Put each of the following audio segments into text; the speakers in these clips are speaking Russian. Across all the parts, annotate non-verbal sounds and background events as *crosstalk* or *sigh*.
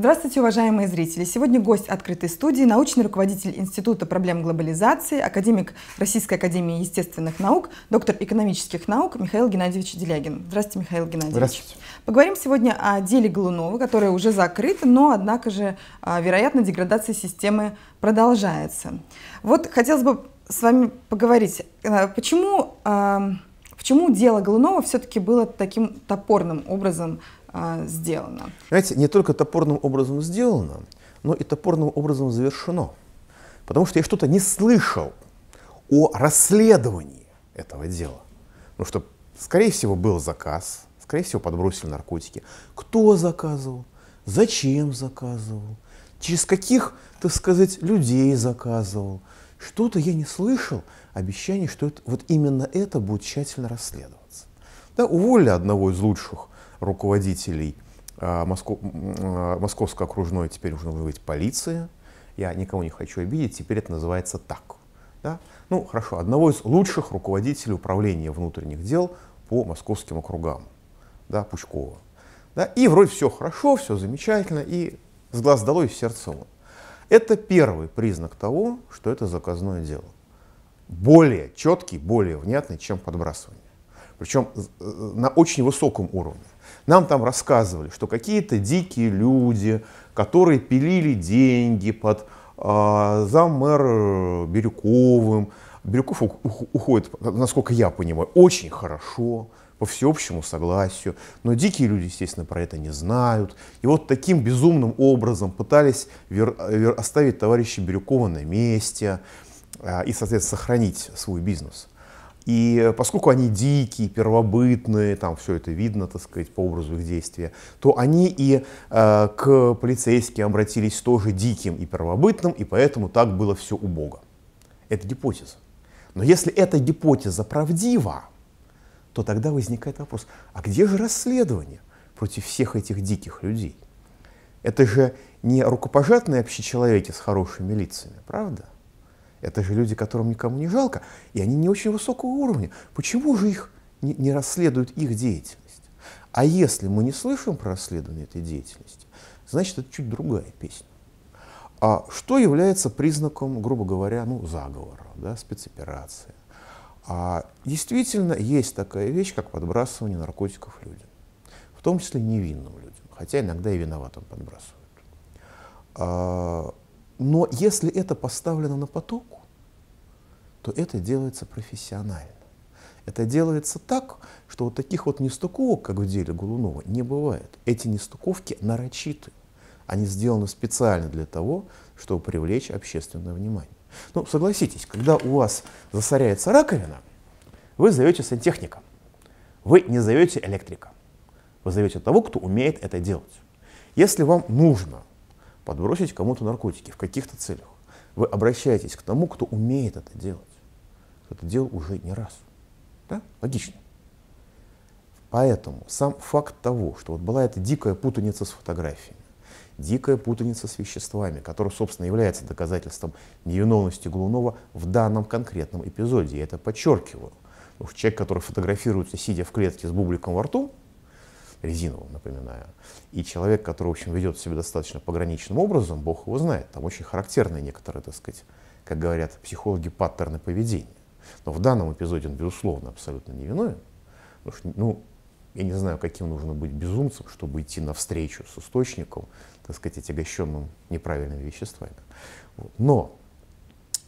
Здравствуйте, уважаемые зрители! Сегодня гость открытой студии, научный руководитель Института проблем глобализации, академик Российской академии естественных наук, доктор экономических наук Михаил Геннадьевич Делягин. Здравствуйте, Михаил Геннадьевич. Здравствуйте. Поговорим сегодня о деле Голунова, которое уже закрыто, но, однако же, а, вероятно, деградация системы продолжается. Вот хотелось бы с вами поговорить, а, почему а, Почему дело Голунова все-таки было таким топорным образом а, сделано. Знаете, не только топорным образом сделано, но и топорным образом завершено. Потому что я что-то не слышал о расследовании этого дела. Ну что, скорее всего, был заказ, скорее всего, подбросили наркотики. Кто заказывал? Зачем заказывал? Через каких, так сказать, людей заказывал? Что-то я не слышал обещаний, что это, вот именно это будет тщательно расследоваться. Да, уволили одного из лучших руководителей а, Моско... А, Московской окружной, теперь нужно говорить полиция. Я никого не хочу обидеть, теперь это называется так. Да? Ну, хорошо, одного из лучших руководителей управления внутренних дел по московским округам, да, Пучкова. Да? И вроде все хорошо, все замечательно, и с глаз долой, и сердце он. Это первый признак того, что это заказное дело. Более четкий, более внятный, чем подбрасывание. Причем э, на очень высоком уровне. Нам там рассказывали, что какие-то дикие люди, которые пилили деньги под э, а, зам Бирюковым. Бирюков уходит, насколько я понимаю, очень хорошо, по всеобщему согласию. Но дикие люди, естественно, про это не знают. И вот таким безумным образом пытались вер, вер, оставить товарища Бирюкова на месте э, и, соответственно, сохранить свой бизнес. И э, поскольку они дикие, первобытные, там все это видно, так сказать, по образу их действия, то они и э, к полицейским обратились тоже диким и первобытным, и поэтому так было все убого. Это гипотеза. Но если эта гипотеза правдива, то тогда возникает вопрос, а где же расследование против всех этих диких людей? Это же не рукопожатные общечеловеки с хорошими лицами, правда? Это же люди, которым никому не жалко, и они не очень высокого уровня. Почему же их не, не расследуют их деятельность? А если мы не слышим про расследование этой деятельности, значит, это чуть другая песня. А что является признаком, грубо говоря, ну, заговора, да, спецоперации? А действительно есть такая вещь, как подбрасывание наркотиков людям, в том числе невинным людям, хотя иногда и виноватым подбрасывают. А но если это поставлено на потоку, то это делается профессионально. Это делается так, что вот таких вот нестыковок, как в деле Голунова, не бывает. Эти нестыковки нарочиты. Они сделаны специально для того, чтобы привлечь общественное внимание. Ну, согласитесь, когда у вас засоряется раковина, вы зовете сантехника. Вы не зовете электрика. Вы зовете того, кто умеет это делать. Если вам нужно подбросить кому-то наркотики в каких-то целях. Вы обращаетесь к тому, кто умеет это делать. Кто это делал уже не раз. Да? Логично. Поэтому сам факт того, что вот была эта дикая путаница с фотографиями, дикая путаница с веществами, которая, собственно, является доказательством невиновности Глунова в данном конкретном эпизоде. Я это подчеркиваю. человек, который фотографируется, сидя в клетке с бубликом во рту, резиновым, напоминаю. И человек, который, в общем, ведет себя достаточно пограничным образом, бог его знает, там очень характерные некоторые, так сказать, как говорят психологи, паттерны поведения. Но в данном эпизоде он, безусловно, абсолютно невиновен, потому что, ну, я не знаю, каким нужно быть безумцем, чтобы идти навстречу с источником, так сказать, отягощенным неправильными веществами. Вот. Но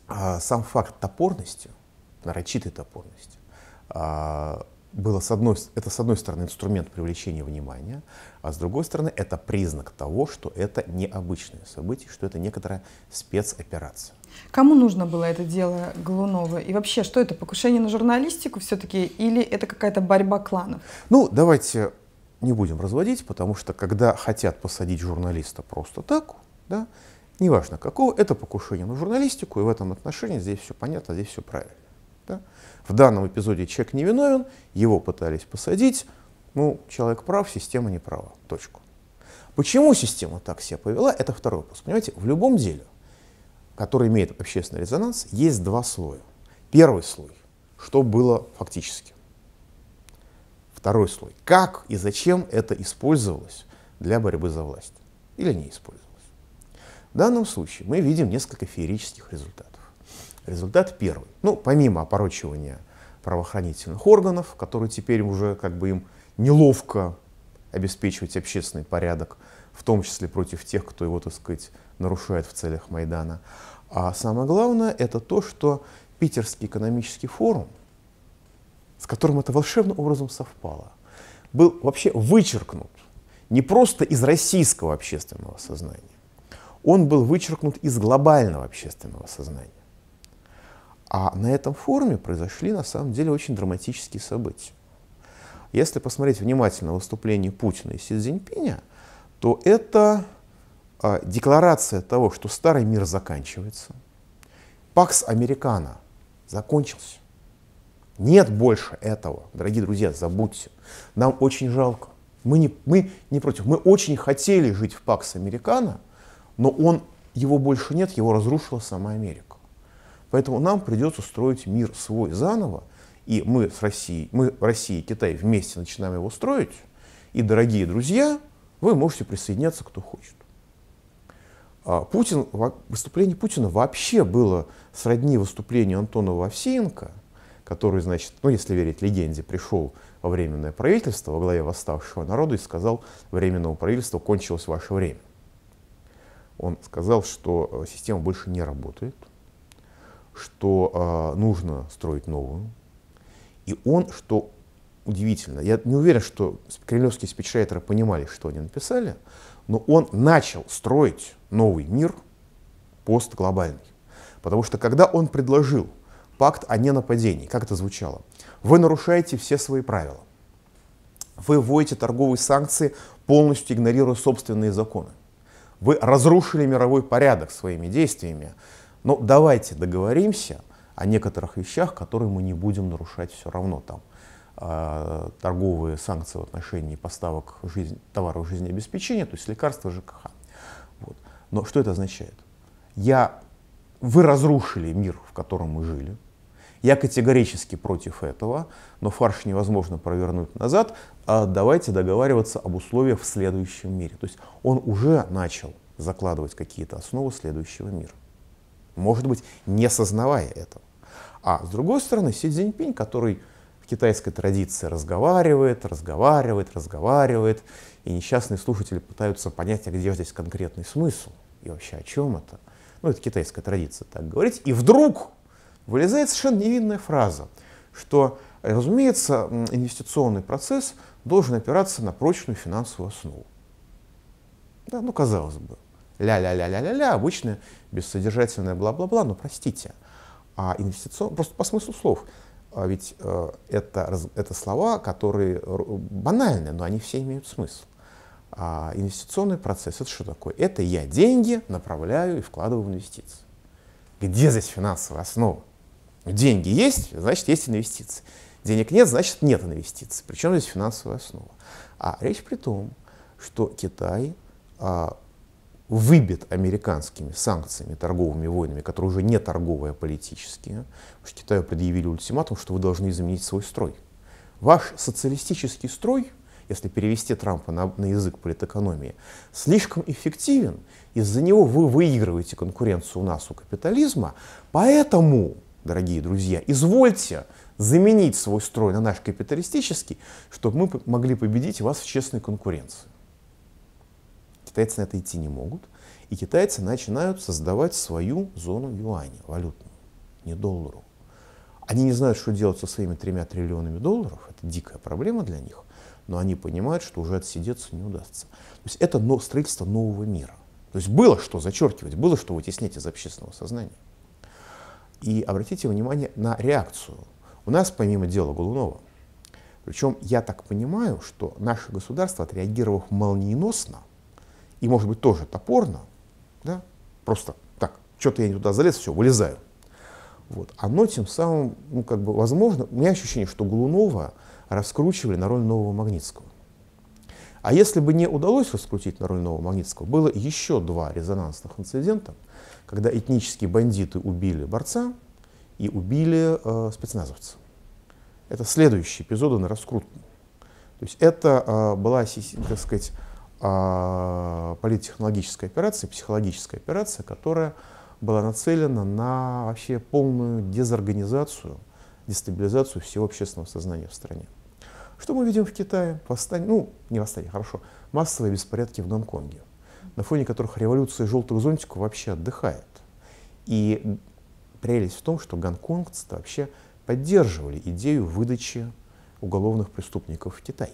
а, сам факт топорности, нарочитой топорности, а, было с одной, это с одной стороны инструмент привлечения внимания, а с другой стороны это признак того, что это необычное событие, что это некоторая спецоперация. Кому нужно было это дело Глунова И вообще, что это, покушение на журналистику все-таки или это какая-то борьба кланов? Ну, давайте не будем разводить, потому что когда хотят посадить журналиста просто так, да, неважно какого, это покушение на журналистику, и в этом отношении здесь все понятно, здесь все правильно. Да? В данном эпизоде человек невиновен, его пытались посадить, ну, человек прав, система не права. Точку. Почему система так себя повела, это второй вопрос. Понимаете, в любом деле, который имеет общественный резонанс, есть два слоя. Первый слой, что было фактически. Второй слой, как и зачем это использовалось для борьбы за власть или не использовалось. В данном случае мы видим несколько феерических результатов. Результат первый. Ну, помимо опорочивания правоохранительных органов, которые теперь уже как бы им неловко обеспечивать общественный порядок, в том числе против тех, кто его, так сказать, нарушает в целях Майдана. А самое главное — это то, что Питерский экономический форум, с которым это волшебным образом совпало, был вообще вычеркнут не просто из российского общественного сознания, он был вычеркнут из глобального общественного сознания. А на этом форуме произошли на самом деле очень драматические события. Если посмотреть внимательно выступление Путина и Си Цзиньпиня, то это э, декларация того, что старый мир заканчивается. Пакс Американо закончился. Нет больше этого. Дорогие друзья, забудьте. Нам очень жалко. Мы не, мы не против. Мы очень хотели жить в Пакс Американо, но он, его больше нет, его разрушила сама Америка. Поэтому нам придется строить мир свой заново, и мы с Россией, мы Россия и Китай вместе начинаем его строить. И, дорогие друзья, вы можете присоединяться, кто хочет. А, Путин, выступление Путина вообще было сродни выступлению Антона Вовсеенко, который, значит, ну, если верить легенде, пришел во Временное правительство во главе восставшего народа и сказал, Временному правительству кончилось ваше время. Он сказал, что э, система больше не работает, что э, нужно строить новую. И он, что удивительно, я не уверен, что кремлевские спичрайтеры понимали, что они написали, но он начал строить новый мир постглобальный. Потому что когда он предложил пакт о ненападении, как это звучало, вы нарушаете все свои правила, вы вводите торговые санкции, полностью игнорируя собственные законы, вы разрушили мировой порядок своими действиями, но давайте договоримся о некоторых вещах, которые мы не будем нарушать все равно там а, торговые санкции в отношении поставок жизнь, товаров жизнеобеспечения, то есть лекарства ЖКХ. Вот. Но что это означает? Я, вы разрушили мир, в котором мы жили. Я категорически против этого, но фарш невозможно провернуть назад. А давайте договариваться об условиях в следующем мире. То есть он уже начал закладывать какие-то основы следующего мира может быть, не сознавая этого. А с другой стороны, Си Цзиньпинь, который в китайской традиции разговаривает, разговаривает, разговаривает, и несчастные слушатели пытаются понять, а где здесь конкретный смысл и вообще о чем это. Ну, это китайская традиция так говорить. И вдруг вылезает совершенно невинная фраза, что, разумеется, инвестиционный процесс должен опираться на прочную финансовую основу. Да, ну, казалось бы ля-ля-ля-ля-ля-ля, обычное бессодержательное бла-бла-бла, но ну, простите. А инвестицион, просто по смыслу слов, а ведь э, это, это слова, которые банальные, но они все имеют смысл. А инвестиционный процесс это что такое? Это я деньги направляю и вкладываю в инвестиции. Где здесь финансовая основа? Деньги есть, значит, есть инвестиции. Денег нет, значит, нет инвестиций. Причем здесь финансовая основа. А речь при том, что Китай а, выбит американскими санкциями, торговыми войнами, которые уже не торговые, а политические, уж Китаю предъявили ультиматум, что вы должны изменить свой строй. Ваш социалистический строй, если перевести Трампа на, на язык политэкономии, слишком эффективен, из-за него вы выигрываете конкуренцию у нас, у капитализма, поэтому, дорогие друзья, извольте заменить свой строй на наш капиталистический, чтобы мы могли победить вас в честной конкуренции. Китайцы на это идти не могут. И китайцы начинают создавать свою зону юаня, валютную, не доллару. Они не знают, что делать со своими тремя триллионами долларов, это дикая проблема для них, но они понимают, что уже отсидеться не удастся. То есть это строительство нового мира. То есть было что зачеркивать, было что вытеснять из общественного сознания. И обратите внимание на реакцию. У нас, помимо дела Голунова, причем я так понимаю, что наше государство, отреагировав молниеносно, и, может быть, тоже топорно, да, просто так, что-то я не туда залез, все, вылезаю. Вот. Оно тем самым, ну, как бы, возможно, у меня ощущение, что Глунова раскручивали на роль нового Магнитского. А если бы не удалось раскрутить на роль нового Магнитского, было еще два резонансных инцидента, когда этнические бандиты убили борца и убили э, спецназовца. Это следующие эпизоды на раскрутку. То есть это э, была, так сказать, а, политтехнологическая операция, психологическая операция, которая была нацелена на вообще полную дезорганизацию, дестабилизацию всего общественного сознания в стране. Что мы видим в Китае? Восстание, ну, не восстание, хорошо, массовые беспорядки в Гонконге, на фоне которых революция желтых зонтиков вообще отдыхает. И прелесть в том, что гонконгцы вообще поддерживали идею выдачи уголовных преступников в Китай.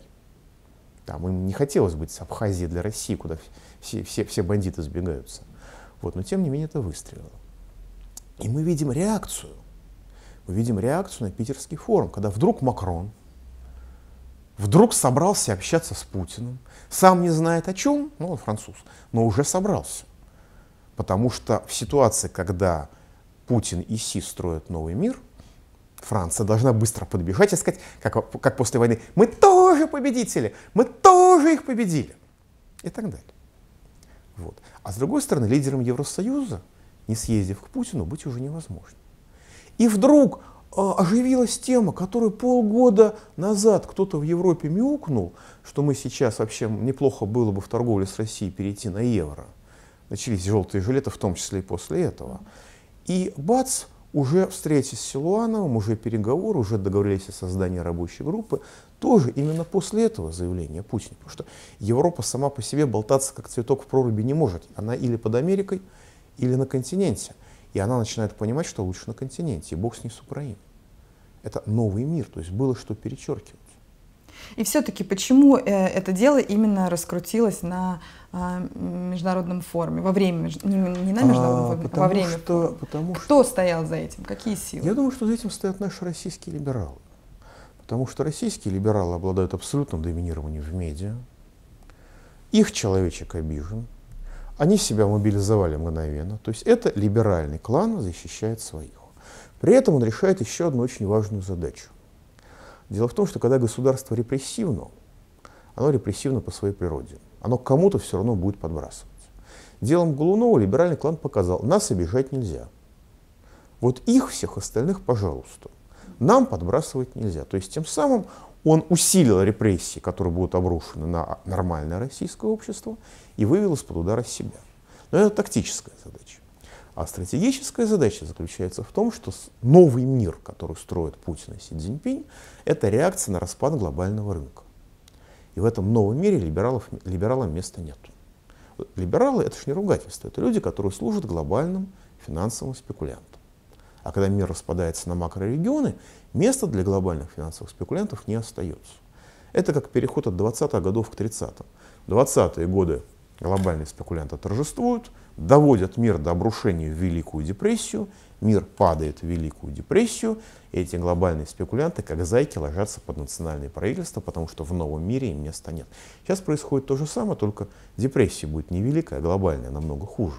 Там им не хотелось быть с Абхазией для России, куда все, все, все бандиты сбегаются. Вот, но тем не менее это выстрелило. И мы видим реакцию. Мы видим реакцию на питерский форум, когда вдруг Макрон вдруг собрался общаться с Путиным. Сам не знает о чем, ну он француз, но уже собрался. Потому что в ситуации, когда Путин и Си строят новый мир – Франция должна быстро подбежать и сказать, как, как после войны, мы тоже победители, мы тоже их победили. И так далее. Вот. А с другой стороны, лидером Евросоюза, не съездив к Путину, быть уже невозможно. И вдруг э, оживилась тема, которую полгода назад кто-то в Европе мяукнул, что мы сейчас вообще неплохо было бы в торговле с Россией перейти на евро. Начались желтые жилеты, в том числе и после этого. И бац, уже встретились с Силуановым, уже переговоры, уже договорились о создании рабочей группы, тоже именно после этого заявления Путина. Потому что Европа сама по себе болтаться как цветок в проруби не может. Она или под Америкой, или на континенте. И она начинает понимать, что лучше на континенте, и бог с ней с Украиной. Это новый мир, то есть было что перечеркивать. И все-таки почему э, это дело именно раскрутилось на а, международном форуме, во время, ну, не, не на международном а, а потому во время. Что, потому Кто что... стоял за этим? Какие силы? Я думаю, что за этим стоят наши российские либералы. Потому что российские либералы обладают абсолютным доминированием в медиа. Их человечек обижен. Они себя мобилизовали мгновенно. То есть это либеральный клан защищает своих. При этом он решает еще одну очень важную задачу. Дело в том, что когда государство репрессивно, оно репрессивно по своей природе. Оно кому-то все равно будет подбрасываться. Делом Голунова либеральный клан показал, нас обижать нельзя. Вот их всех остальных, пожалуйста. Нам подбрасывать нельзя. То есть тем самым он усилил репрессии, которые будут обрушены на нормальное российское общество, и вывел из-под удара себя. Но это тактическая задача. А стратегическая задача заключается в том, что новый мир, который строит Путин и Си Цзиньпинь, это реакция на распад глобального рынка. И в этом новом мире либералов, либералам места нет. Либералы — это же не ругательство, это люди, которые служат глобальным финансовым спекулянтам. А когда мир распадается на макрорегионы, места для глобальных финансовых спекулянтов не остается. Это как переход от 20-х годов к 30-м. 20-е годы глобальные спекулянты торжествуют, доводят мир до обрушения в Великую депрессию, мир падает в Великую депрессию, и эти глобальные спекулянты, как зайки, ложатся под национальные правительства, потому что в новом мире им места нет. Сейчас происходит то же самое, только депрессия будет не великая, а глобальная, намного хуже.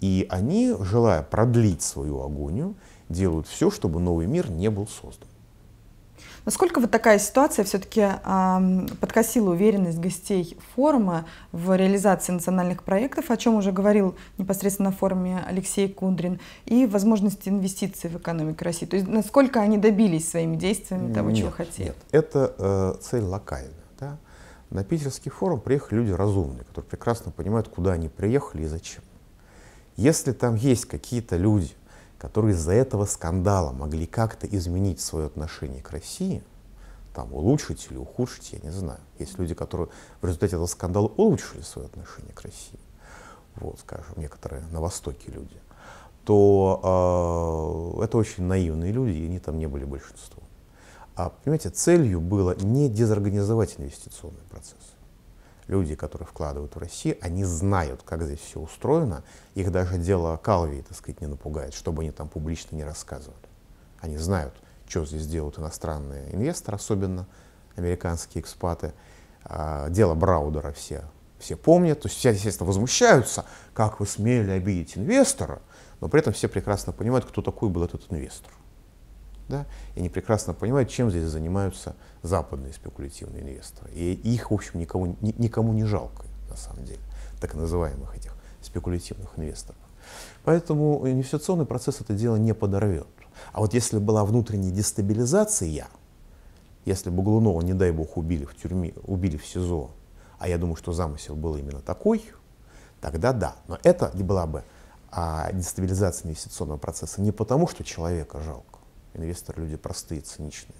И они, желая продлить свою агонию, делают все, чтобы новый мир не был создан. Насколько вот такая ситуация все-таки э, подкосила уверенность гостей форума в реализации национальных проектов, о чем уже говорил непосредственно на форуме Алексей Кундрин, и возможности инвестиций в экономику России? То есть насколько они добились своими действиями того, нет, чего хотели? Нет, это э, цель локальная. Да? На питерский форум приехали люди разумные, которые прекрасно понимают, куда они приехали и зачем. Если там есть какие-то люди, которые из-за этого скандала могли как-то изменить свое отношение к России, там, улучшить или ухудшить, я не знаю. Есть люди, которые в результате этого скандала улучшили свое отношение к России, вот, скажем, некоторые на Востоке люди, то э, это очень наивные люди, и они там не были большинством. А, понимаете, целью было не дезорганизовать инвестиционный процесс, люди, которые вкладывают в Россию, они знают, как здесь все устроено. Их даже дело Калви, так сказать, не напугает, чтобы они там публично не рассказывали. Они знают, что здесь делают иностранные инвесторы, особенно американские экспаты. А, дело Браудера все, все помнят, то есть все, естественно, возмущаются, как вы смели обидеть инвестора, но при этом все прекрасно понимают, кто такой был этот инвестор. Да? И они прекрасно понимают, чем здесь занимаются западные спекулятивные инвесторы. И их, в общем, никому ни, никому не жалко, на самом деле, так называемых этих спекулятивных инвесторов. Поэтому э, инвестиционный процесс это дело не подорвет. А вот если была внутренняя дестабилизация, если бы Глунова, не дай бог, убили в тюрьме, убили в СИЗО, а я думаю, что замысел был именно такой, тогда да. Но это была бы а, дестабилизация инвестиционного процесса не потому, что человека жалко, инвесторы люди простые, циничные,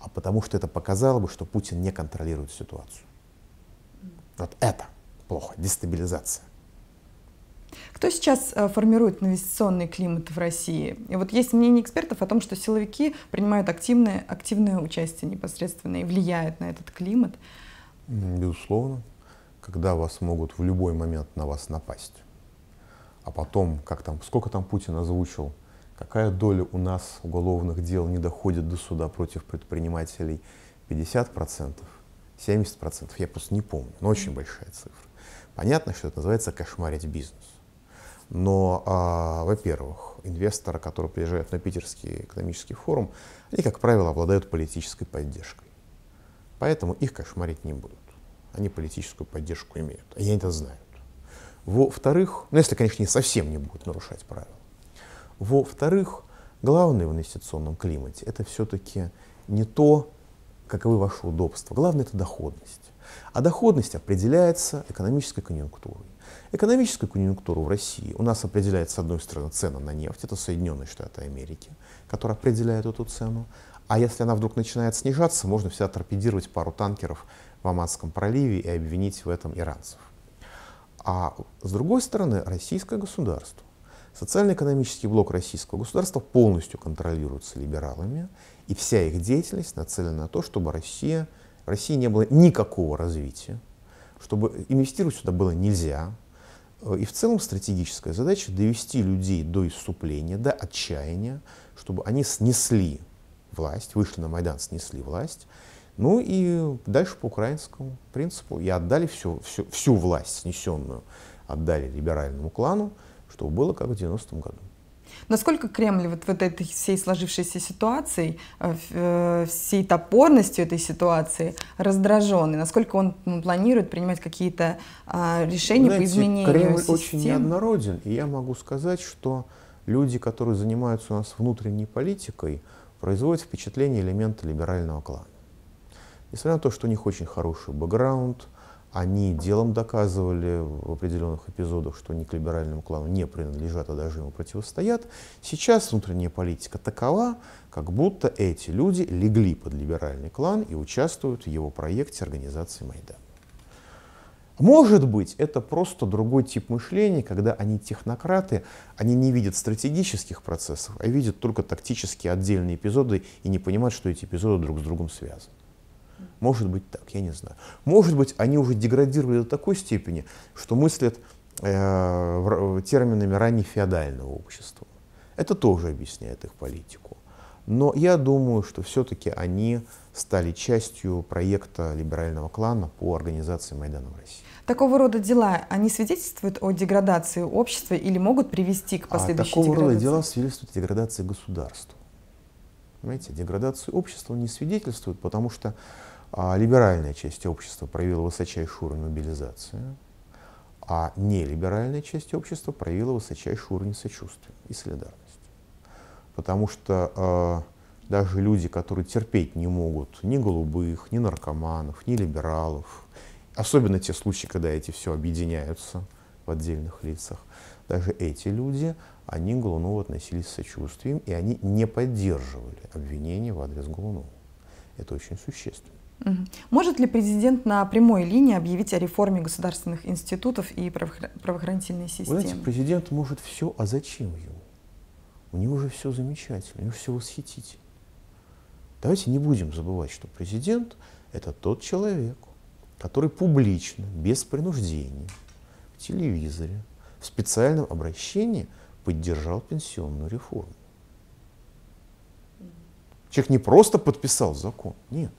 а потому что это показало бы, что Путин не контролирует ситуацию. Вот это плохо, дестабилизация. Кто сейчас э, формирует инвестиционный климат в России? И вот есть мнение экспертов о том, что силовики принимают активное, активное участие непосредственно и влияют на этот климат. Безусловно, когда вас могут в любой момент на вас напасть. А потом, как там, сколько там Путин озвучил, Какая доля у нас уголовных дел не доходит до суда против предпринимателей? 50%? 70%? Я просто не помню, но очень большая цифра. Понятно, что это называется кошмарить бизнес. Но, а, во-первых, инвесторы, которые приезжают на Питерский экономический форум, они, как правило, обладают политической поддержкой. Поэтому их кошмарить не будут. Они политическую поддержку имеют, и они это знают. Во-вторых, ну если, конечно, не совсем не будут нарушать правила. Во-вторых, главное в инвестиционном климате – это все-таки не то, каковы ваши удобства. Главное – это доходность. А доходность определяется экономической конъюнктурой. Экономическую конъюнктуру в России у нас определяет, с одной стороны, цена на нефть, это Соединенные Штаты Америки, которые определяют эту цену. А если она вдруг начинает снижаться, можно всегда торпедировать пару танкеров в Аманском проливе и обвинить в этом иранцев. А с другой стороны, российское государство, Социально-экономический блок российского государства полностью контролируется либералами, и вся их деятельность нацелена на то, чтобы Россия, России не было никакого развития, чтобы инвестировать сюда было нельзя. Э, и в целом стратегическая задача довести людей до иступления, до отчаяния, чтобы они снесли власть, вышли на Майдан, снесли власть, ну и дальше по украинскому принципу и отдали всю, всю, всю власть снесенную, отдали либеральному клану, что было как в 90-м году. Насколько Кремль вот, вот этой всей сложившейся ситуацией, э, э, всей топорностью этой ситуации раздражен? И насколько он ну, планирует принимать какие-то а, решения Знаете, по изменению Кремль систем? очень неоднороден. И я могу сказать, что люди, которые занимаются у нас внутренней политикой, производят впечатление элемента либерального клана. Несмотря на то, что у них очень хороший бэкграунд – они делом доказывали в определенных эпизодах, что они к либеральному клану не принадлежат, а даже ему противостоят. Сейчас внутренняя политика такова, как будто эти люди легли под либеральный клан и участвуют в его проекте организации Майдан. Может быть, это просто другой тип мышления, когда они технократы, они не видят стратегических процессов, а видят только тактические отдельные эпизоды и не понимают, что эти эпизоды друг с другом связаны. Может быть так, я не знаю. Может быть, они уже деградировали до такой степени, что мыслят э, терминами раннефеодального общества. Это тоже объясняет их политику. Но я думаю, что все-таки они стали частью проекта либерального клана по организации Майдана в России. Такого рода дела, они свидетельствуют о деградации общества или могут привести к а последующей а, такого деградации? Такого рода дела свидетельствуют о деградации государства. Понимаете, деградации общества не свидетельствуют, потому что а, либеральная часть общества проявила высочайший уровень мобилизации, а нелиберальная часть общества проявила высочайший уровень сочувствия и солидарности. Потому что э, даже люди, которые терпеть не могут ни голубых, ни наркоманов, ни либералов, особенно те случаи, когда эти все объединяются в отдельных лицах, даже эти люди, они к Голунову относились с сочувствием, и они не поддерживали обвинения в адрес Голунова. Это очень существенно. Может ли президент на прямой линии объявить о реформе государственных институтов и правоохранительной системы? Вы знаете, президент может все, а зачем ему? У него же все замечательно, у него все восхитительно. Давайте не будем забывать, что президент – это тот человек, который публично, без принуждения, в телевизоре, в специальном обращении поддержал пенсионную реформу. Человек не просто подписал закон, нет.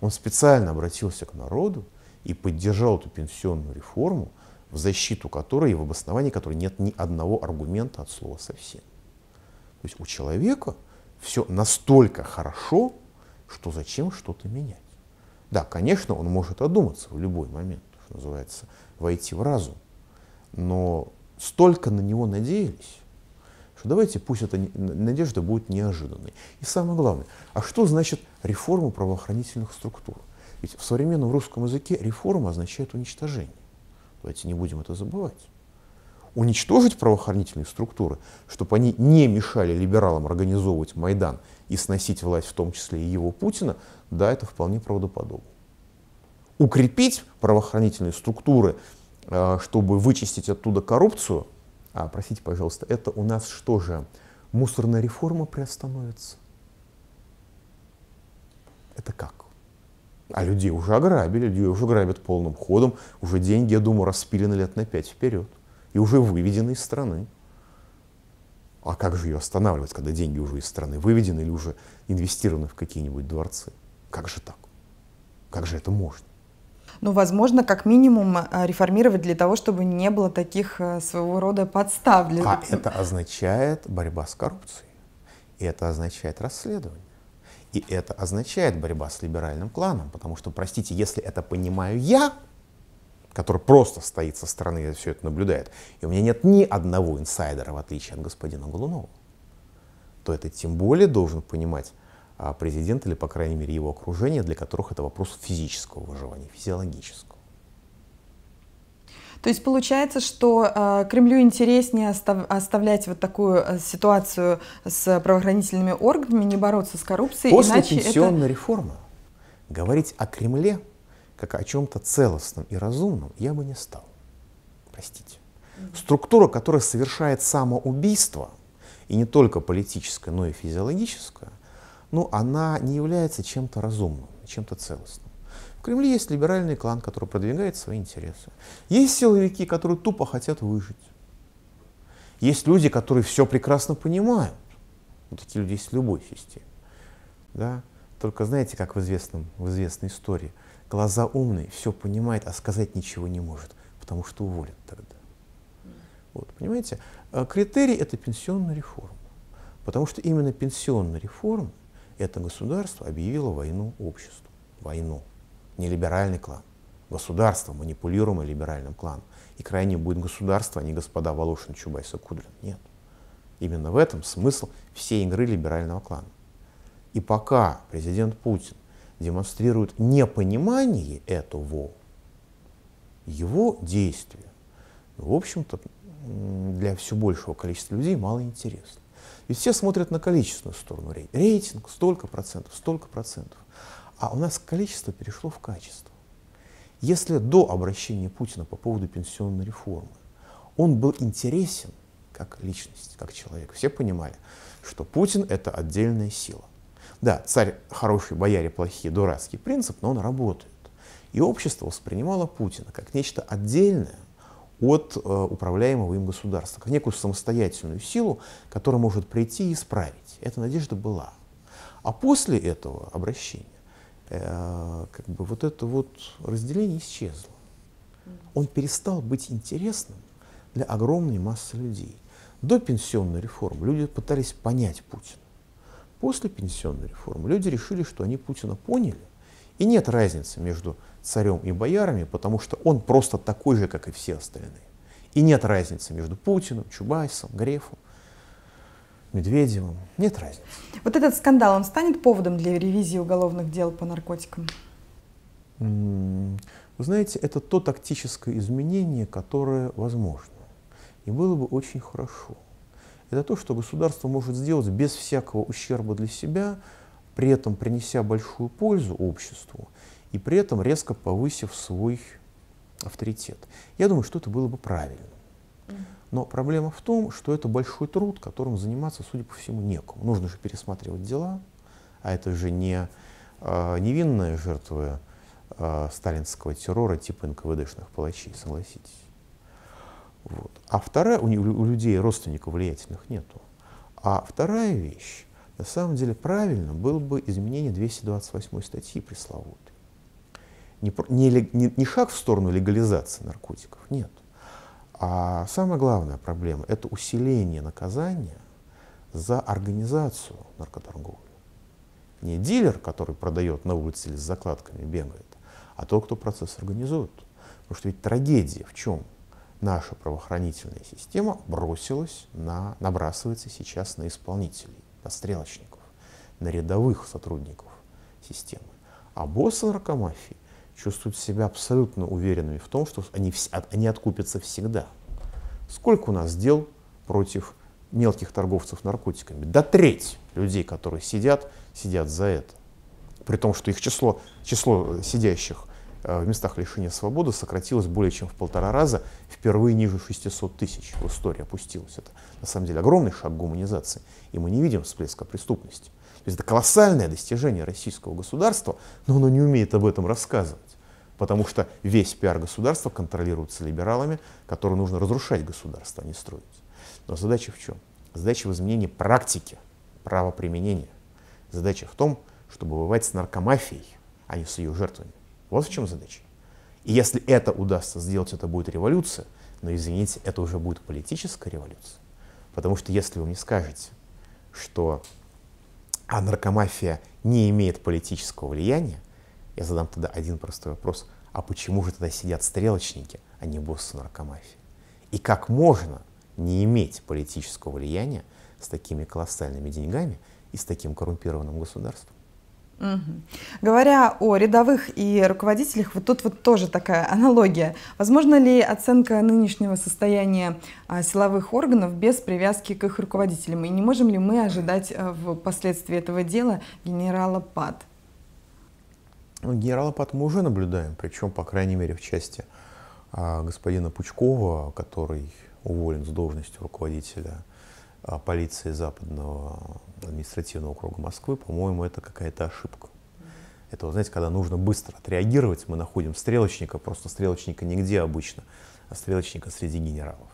Он специально обратился к народу и поддержал эту пенсионную реформу, в защиту которой и в обосновании которой нет ни одного аргумента от слова совсем. То есть у человека все настолько хорошо, что зачем что-то менять. Да, конечно, он может одуматься в любой момент, что называется, войти в разум, но столько на него надеялись, что давайте пусть эта надежда будет неожиданной. И самое главное, а что значит реформа правоохранительных структур? Ведь в современном русском языке реформа означает уничтожение. Давайте не будем это забывать. Уничтожить правоохранительные структуры, чтобы они не мешали либералам организовывать Майдан и сносить власть, в том числе и его Путина, да, это вполне правдоподобно. Укрепить правоохранительные структуры Э, чтобы вычистить оттуда коррупцию, а, простите, пожалуйста, это у нас что же, мусорная реформа приостановится? Это как? А людей уже ограбили, людей уже грабят полным ходом, уже деньги, я думаю, распилены лет на пять вперед и уже выведены из страны. А как же ее останавливать, когда деньги уже из страны выведены или уже инвестированы в какие-нибудь дворцы? Как же так? Как же это можно? ну, возможно, как минимум э, реформировать для того, чтобы не было таких э, своего рода подстав. Для... А это означает борьба с коррупцией, и это означает расследование. И это означает борьба с либеральным кланом, потому что, простите, если это понимаю я, который просто стоит со стороны и все это наблюдает, и у меня нет ни одного инсайдера, в отличие от господина Голунова, то это тем более должен понимать а, президент или, по крайней мере, его окружение, для которых это вопрос физического выживания, физиологического. То есть получается, что э, Кремлю интереснее остав, оставлять вот такую а, ситуацию с правоохранительными органами, не бороться с коррупцией. После иначе пенсионной это... реформы говорить о Кремле как о чем-то целостном и разумном я бы не стал. Простите. Структура, которая совершает самоубийство, и не только политическое, но и физиологическое, ну, она не является чем-то разумным, чем-то целостным. В Кремле есть либеральный клан, который продвигает свои интересы. Есть силовики, которые тупо хотят выжить. Есть люди, которые все прекрасно понимают. Вот такие люди есть в любой системе. Да? Только знаете, как в, известном, в известной истории, глаза умные, все понимает, а сказать ничего не может, потому что уволят тогда. Вот, понимаете? Э, критерий — это пенсионная реформа. Потому что именно пенсионная реформа это государство объявило войну обществу, войну, не либеральный клан, государство, манипулируемое либеральным кланом. И крайне будет государство, а не господа Волошин, Чубайс и Кудрин. Нет. Именно в этом смысл всей игры либерального клана. И пока президент Путин демонстрирует непонимание этого, его действия, в общем-то, для все большего количества людей мало интересно. Ведь все смотрят на количественную сторону рейтинга. Рейтинг столько процентов, столько процентов. А у нас количество перешло в качество. Если до обращения Путина по поводу пенсионной реформы он был интересен как личность, как человек, все понимали, что Путин это отдельная сила. Да, царь хороший, бояре плохие, дурацкий принцип, но он работает. И общество воспринимало Путина как нечто отдельное, от э, управляемого им государства, как некую самостоятельную силу, которая может прийти и исправить. Эта надежда была. А после этого обращения э, как бы вот это вот разделение исчезло. Он перестал быть интересным для огромной массы людей. До пенсионной реформы люди пытались понять Путина. После пенсионной реформы люди решили, что они Путина поняли, и нет разницы между царем и боярами, потому что он просто такой же, как и все остальные. И нет разницы между Путиным, Чубайсом, Грефом, Медведевым. Нет разницы. Вот этот скандал, он станет поводом для ревизии уголовных дел по наркотикам? Вы знаете, это то тактическое изменение, которое возможно. И было бы очень хорошо. Это то, что государство может сделать без всякого ущерба для себя, при этом принеся большую пользу обществу – и при этом резко повысив свой авторитет. Я думаю, что это было бы правильно. Но проблема в том, что это большой труд, которым заниматься, судя по всему, некому. Нужно же пересматривать дела, а это же не э, а, невинные жертвы э, а, сталинского террора типа НКВДшных палачей, согласитесь. Вот. А вторая, у, у людей родственников влиятельных нету. А вторая вещь, на самом деле правильно было бы изменение 228 статьи пресловутой не, не, не шаг в сторону легализации наркотиков, нет. А самая главная проблема – это усиление наказания за организацию наркоторговли. Не дилер, который продает на улице или с закладками бегает, а тот, кто процесс организует. Потому что ведь трагедия в чем? Наша правоохранительная система бросилась на, набрасывается сейчас на исполнителей, на стрелочников, на рядовых сотрудников системы. А боссы наркомафии – чувствуют себя абсолютно уверенными в том, что они, они откупятся всегда. Сколько у нас дел против мелких торговцев наркотиками? Да треть людей, которые сидят, сидят за это. При том, что их число, число э, сидящих э, в местах лишения свободы сократилось более чем в полтора раза, впервые ниже 600 тысяч в истории опустилось. Это на самом деле огромный шаг гуманизации, и мы не видим всплеска преступности. То есть это колоссальное достижение российского государства, но оно не умеет об этом рассказывать потому что весь пиар государства контролируется либералами, которые нужно разрушать государство, а не строить. Но задача в чем? Задача в изменении практики правоприменения. Задача в том, чтобы воевать с наркомафией, а не с ее жертвами. Вот в чем задача. И если это удастся сделать, это будет революция, но, извините, это уже будет политическая революция. Потому что если вы мне скажете, что а наркомафия не имеет политического влияния, я задам тогда один простой вопрос. А почему же тогда сидят стрелочники, а не боссы наркомафии? И как можно не иметь политического влияния с такими колоссальными деньгами и с таким коррумпированным государством? Угу. Говоря о рядовых и руководителях, вот тут вот тоже такая аналогия. Возможно ли оценка нынешнего состояния а, силовых органов без привязки к их руководителям? И не можем ли мы ожидать а, впоследствии этого дела генерала ПАД? Ну, генерала Пат мы уже наблюдаем, причем, по крайней мере, в части а, господина Пучкова, который уволен с должности руководителя а, полиции Западного административного округа Москвы, по-моему, это какая-то ошибка. Это, вот, знаете, когда нужно быстро отреагировать, мы находим стрелочника, просто стрелочника нигде обычно, а стрелочника среди генералов.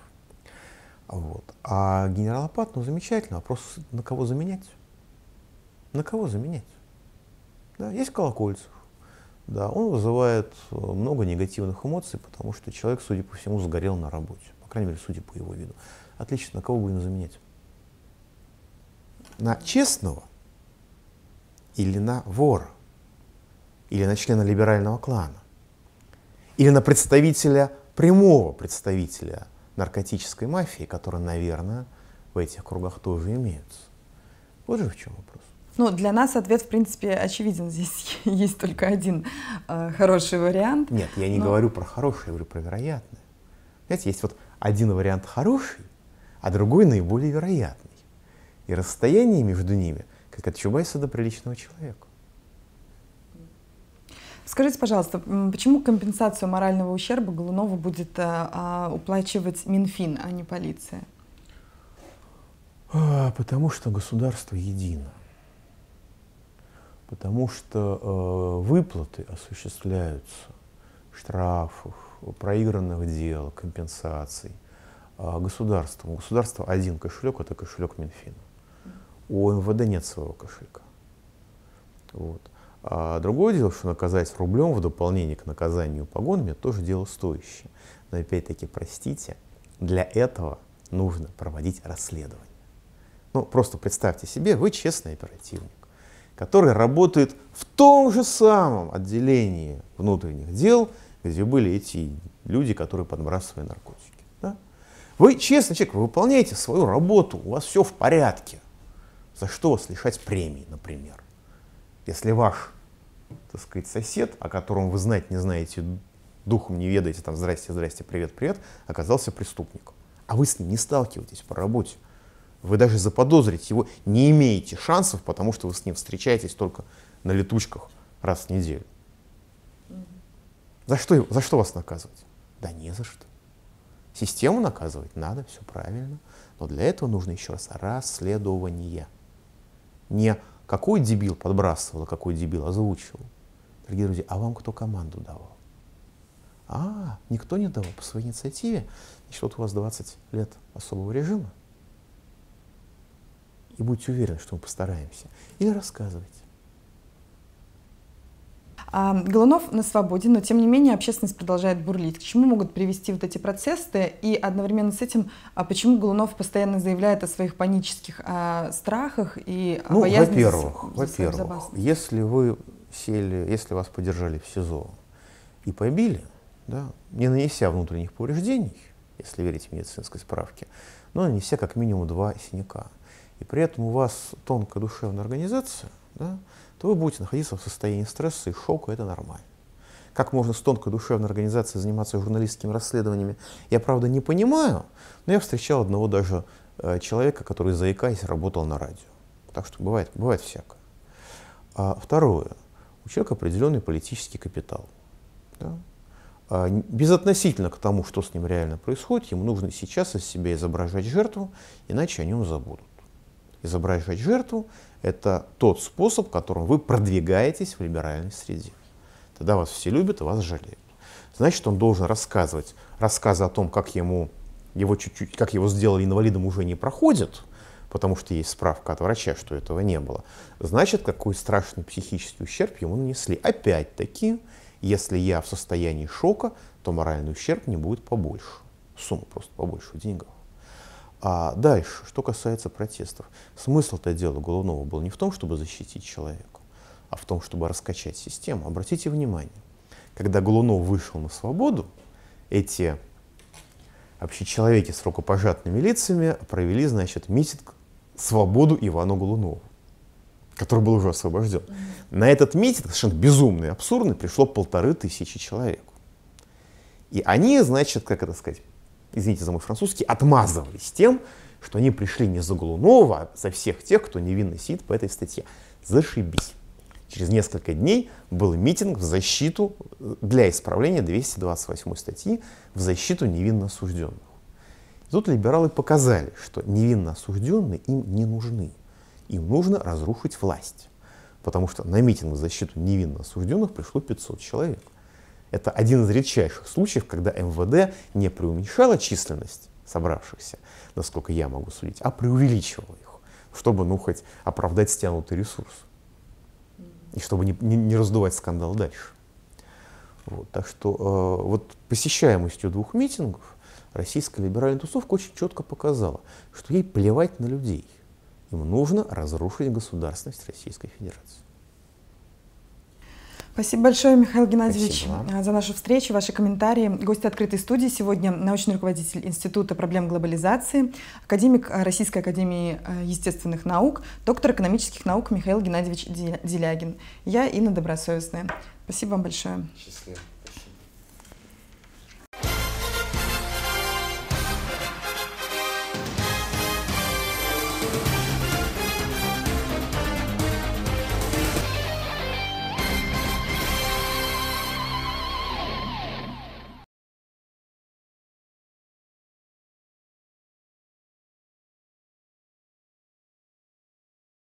Вот. А генерал Апат, ну замечательно, вопрос на кого заменять? На кого заменять? Да, есть Колокольцев, да, он вызывает э, много негативных эмоций, потому что человек, судя по всему, сгорел на работе. По крайней мере, судя по его виду. Отлично, кого будем заменять? На честного или на вора? Или на члена либерального клана? Или на представителя, прямого представителя наркотической мафии, которая, наверное, в этих кругах тоже имеется. Вот же в чем вопрос. Ну, для нас ответ, в принципе, очевиден. Здесь *laughs* есть только один э, хороший вариант. Нет, я не но... говорю про хороший, я говорю про вероятное. Понимаете, есть вот один вариант хороший, а другой наиболее вероятный. И расстояние между ними, как от Чубайса до приличного человека. Скажите, пожалуйста, почему компенсацию морального ущерба Голунова будет а, а, уплачивать Минфин, а не полиция? А, потому что государство едино потому что э, выплаты осуществляются штрафов, проигранных дел, компенсаций э, государством. Государство один кошелек, это кошелек Минфина. У МВД нет своего кошелька. Вот. А другое дело, что наказать рублем в дополнение к наказанию погонами тоже дело стоящее. Но опять-таки, простите, для этого нужно проводить расследование. Ну, просто представьте себе, вы честный оперативник который работает в том же самом отделении внутренних дел, где были эти люди, которые подбрасывали наркотики. Да? Вы честно, человек, вы выполняете свою работу, у вас все в порядке. За что вас лишать премии, например? Если ваш, так сказать, сосед, о котором вы знать не знаете, духом не ведаете, там, здрасте, здрасте, привет, привет, оказался преступником, а вы с ним не сталкиваетесь по работе, вы даже заподозрить его не имеете шансов, потому что вы с ним встречаетесь только на летучках раз в неделю. За что, за что вас наказывать? Да не за что. Систему наказывать надо, все правильно. Но для этого нужно еще раз расследование. Не какой дебил подбрасывал, а какой дебил озвучивал. Дорогие друзья, а вам кто команду давал? А, никто не давал по своей инициативе. Значит, вот у вас 20 лет особого режима и будьте уверены, что мы постараемся. И рассказывайте. А, Голунов на свободе, но тем не менее общественность продолжает бурлить. К чему могут привести вот эти процессы? И одновременно с этим, а почему Голунов постоянно заявляет о своих панических о а, страхах и о ну, боязни во-первых, во-первых, если вы сели, если вас подержали в СИЗО и побили, да, не нанеся внутренних повреждений, если верить медицинской справке, но нанеся как минимум два синяка – и при этом у вас тонкая душевная организация, да, то вы будете находиться в состоянии стресса и шока, это нормально. Как можно с тонкой душевной организацией заниматься журналистскими расследованиями, я, правда, не понимаю, но я встречал одного даже э, человека, который, заикаясь, работал на радио. Так что бывает, бывает всякое. А второе. У человека определенный политический капитал. Да? А, безотносительно к тому, что с ним реально происходит, ему нужно сейчас из себя изображать жертву, иначе о нем забудут. Изображать жертву – это тот способ, которым вы продвигаетесь в либеральной среде. Тогда вас все любят и вас жалеют. Значит, он должен рассказывать. Рассказы о том, как, ему, его, чуть-чуть, как его сделали инвалидом, уже не проходят, потому что есть справка от врача, что этого не было. Значит, какой страшный психический ущерб ему нанесли. Опять-таки, если я в состоянии шока, то моральный ущерб не будет побольше. Сумма просто побольше в деньгах. А дальше, что касается протестов, смысл этого дела Головного был не в том, чтобы защитить человека, а в том, чтобы раскачать систему. Обратите внимание, когда Голунов вышел на свободу, эти вообще человеки с рукопожатными лицами провели, значит, митинг «Свободу Ивану Голунову», который был уже освобожден. На этот митинг, совершенно безумный, абсурдный, пришло полторы тысячи человек. И они, значит, как это сказать, извините за мой французский, отмазывались тем, что они пришли не за Голунова, а за всех тех, кто невинно сидит по этой статье. Зашибись. Через несколько дней был митинг в защиту э, для исправления 228 статьи в защиту невинно осужденных. И тут либералы показали, что невинно осужденные им не нужны. Им нужно разрушить власть. Потому что на митинг в защиту невинно осужденных пришло 500 человек. Это один из редчайших случаев, когда МВД не преуменьшало численность собравшихся, насколько я могу судить, а преувеличивало их, чтобы, ну, хоть оправдать стянутый ресурс. И чтобы не, не, не раздувать скандал дальше. Вот, так что э, вот посещаемостью двух митингов российская либеральная тусовка очень четко показала, что ей плевать на людей. Им нужно разрушить государственность Российской Федерации. Спасибо большое, Михаил Геннадьевич, Спасибо э, за нашу встречу, ваши комментарии. Гости открытой студии сегодня научный руководитель Института проблем глобализации, академик Российской академии э, естественных наук, доктор экономических наук Михаил Геннадьевич Делягин. Я Инна Добросовестная. Спасибо вам большое. Счастливо.